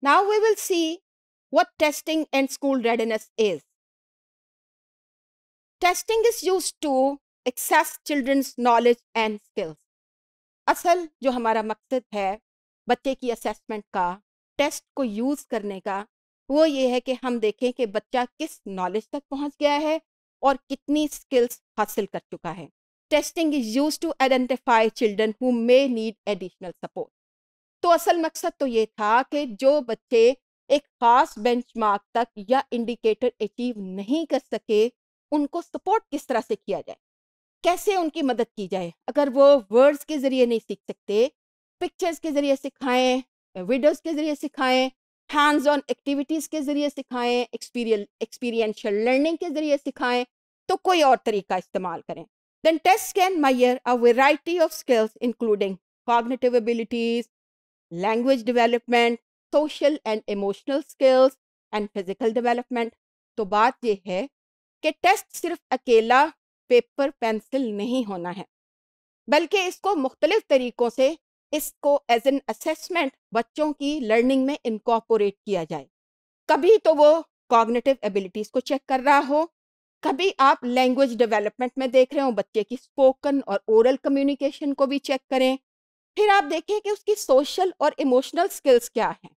Now we will see what testing and school readiness is. Testing is used to assess children's knowledge and skills. असल जो हमारा मकसद है बच्चे की असेसमेंट का टेस्ट को यूज़ करने का वो ये है कि हम देखें कि बच्चा किस नॉलेज तक पहुंच गया है और कितनी स्किल्स हासिल कर चुका है testing is use to identify children who may need additional support तो असल मकसद तो ये था कि जो बच्चे एक खास बेंचमार्क तक या इंडिकेटर अचीव नहीं कर सके उनको सपोर्ट किस तरह से किया जाए कैसे उनकी मदद की जाए अगर वो वर्ड्स के ज़रिए नहीं सीख सकते पिक्चर्स के ज़रिए सिखाएं वीडियोस के ज़रिए सिखाएं हैंड्स ऑन एक्टिविटीज़ के ज़रिए सिखाएं एक्सपीरियल एक्सपीरियंशियल लर्निंग के ज़रिए सिखाएं तो कोई और तरीका इस्तेमाल करें then test can measure a variety of skills including cognitive abilities language development social and emotional skills and physical development तो बात यह है कि टेस्ट सिर्फ अकेला पेपर पेंसिल नहीं होना है बल्कि इसको मुख्तलिफ तरीक़ों से इसको एज एन असेसमेंट बच्चों की लर्निंग में इनकॉपोरेट किया जाए कभी तो वो कॉग्निटिव एबिलिटीज़ को चेक कर रहा हो कभी आप लैंग्वेज डेवलपमेंट में देख रहे हो बच्चे की स्पोकन और ओरल कम्युनिकेशन को भी चेक करें फिर आप देखें कि उसकी सोशल और इमोशनल स्किल्स क्या हैं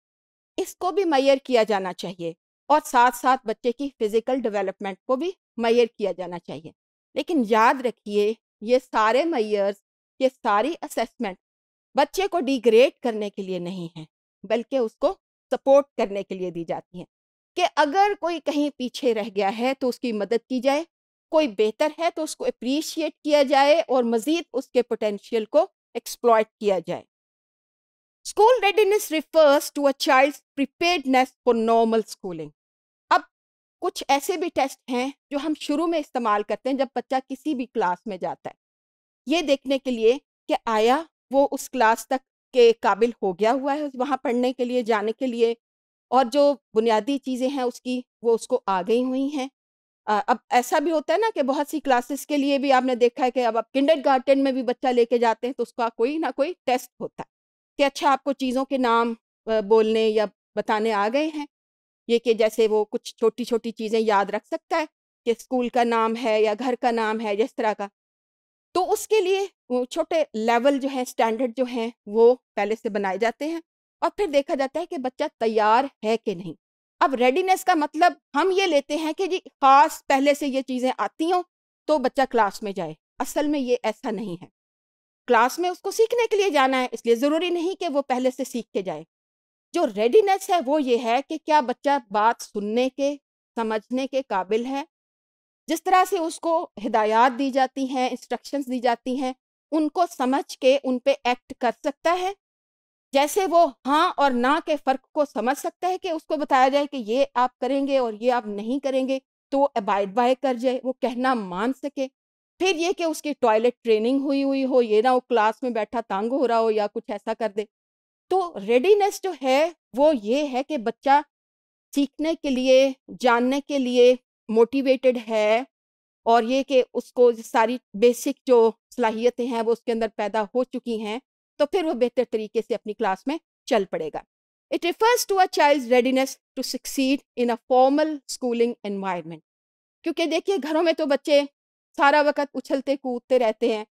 इसको भी मैयर किया जाना चाहिए और साथ साथ बच्चे की फिजिकल डेवलपमेंट को भी मैयर किया जाना चाहिए लेकिन याद रखिए ये सारे मैयर्स ये सारी असेसमेंट बच्चे को डिग्रेड करने के लिए नहीं है बल्कि उसको सपोर्ट करने के लिए दी जाती है कि अगर कोई कहीं पीछे रह गया है तो उसकी मदद की जाए कोई बेहतर है तो उसको अप्रीशिएट किया जाए और मज़ीद उसके पोटेंशियल को एक्सप्लॉयट किया जाए school readiness refers to a child preparedness for normal schooling अब कुछ ऐसे भी टेस्ट हैं जो हम शुरू में इस्तेमाल करते हैं जब बच्चा किसी भी क्लास में जाता है ये देखने के लिए कि आया वो उस क्लास तक के काबिल हो गया हुआ है वहाँ पढ़ने के लिए जाने के लिए और जो बुनियादी चीज़ें हैं उसकी वो उसको आ गई हुई हैं अब ऐसा भी होता है ना कि बहुत सी क्लासेस के लिए भी आपने देखा है कि अब आप किंडर गार्डन में भी बच्चा लेके जाते हैं तो उसका कोई ना कोई टेस्ट होता है कि अच्छा आपको चीज़ों के नाम बोलने या बताने आ गए हैं ये कि जैसे वो कुछ छोटी छोटी चीज़ें याद रख सकता है कि स्कूल का नाम है या घर का नाम है जिस तरह का तो उसके लिए छोटे लेवल जो है स्टैंडर्ड जो हैं वो पहले से बनाए जाते हैं और फिर देखा जाता है कि बच्चा तैयार है कि नहीं अब रेडीनेस का मतलब हम ये लेते हैं कि जी खास पहले से ये चीज़ें आती हों तो बच्चा क्लास में जाए असल में ये ऐसा नहीं है क्लास में उसको सीखने के लिए जाना है इसलिए ज़रूरी नहीं कि वो पहले से सीख के जाए जो रेडीनेस है वो ये है कि क्या बच्चा बात सुनने के समझने के काबिल है जिस तरह से उसको हिदायत दी जाती हैं इंस्ट्रक्शंस दी जाती हैं उनको समझ के उन पर एक्ट कर सकता है जैसे वो हाँ और ना के फ़र्क को समझ सकता है कि उसको बताया जाए कि ये आप करेंगे और ये आप नहीं करेंगे तो वो अबाइड बाय कर जाए वो कहना मान सके फिर ये कि उसकी टॉयलेट ट्रेनिंग हुई हुई हो ये ना वो क्लास में बैठा तंग हो रहा हो या कुछ ऐसा कर दे तो रेडीनेस जो है वो ये है कि बच्चा सीखने के लिए जानने के लिए मोटिवेटेड है और ये कि उसको सारी बेसिक जो सलाहियतें हैं वो उसके अंदर पैदा हो चुकी हैं तो फिर वो बेहतर तरीके से अपनी क्लास में चल पड़ेगा it refers to a child readiness to succeed in a formal schooling environment क्योंकि देखिए घरों में तो बच्चे सारा वक्त उछलते कूदते रहते हैं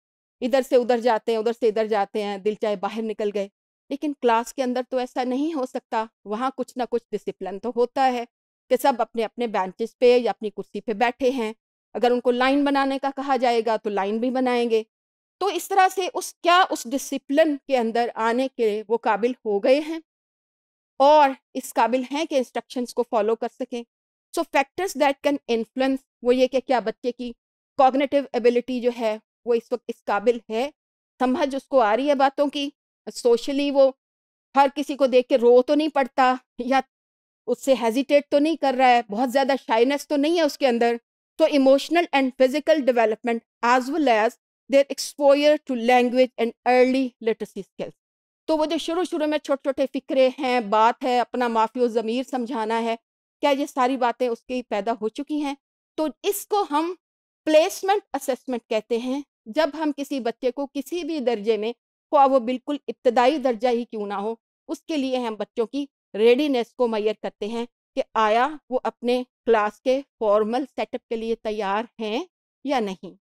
इधर से उधर जाते हैं उधर से इधर जाते हैं दिल चाहे बाहर निकल गए लेकिन क्लास के अंदर तो ऐसा नहीं हो सकता वहाँ कुछ ना कुछ डिसिप्लिन तो होता है कि सब अपने अपने बेंचेस पे या अपनी कुर्सी पे बैठे हैं अगर उनको लाइन बनाने का कहा जाएगा तो लाइन भी बनाएंगे तो इस तरह से उस क्या उस डिसिप्लिन के अंदर आने के वो काबिल हो गए हैं और इस काबिल हैं कि इंस्ट्रक्शंस को फॉलो कर सकें so factors that can influence वो ये कि क्या बच्चे की कॉग्नेटिव एबिलिटी जो है वो इस वक्त इस काबिल है समझ उसको आ रही है बातों की सोशली वो हर किसी को देख के रो तो नहीं पड़ता या उससे हेजिटेट तो नहीं कर रहा है बहुत ज़्यादा शाइनेस तो नहीं है उसके अंदर तो emotional and physical development as well as their exposure to language and early literacy skills तो वो जो शुरू शुरू में छोटे छोटे फ़िक्रे हैं बात है अपना माफियो ज़मीर समझाना है क्या ये सारी बातें ही पैदा हो चुकी हैं तो इसको हम प्लेसमेंट असेसमेंट कहते हैं जब हम किसी बच्चे को किसी भी दर्जे में ख्वा वो बिल्कुल इब्तदाई दर्जा ही क्यों ना हो उसके लिए हम बच्चों की रेडीनेस को मैयर करते हैं कि आया वो अपने क्लास के फॉर्मल सेटअप के लिए तैयार हैं या नहीं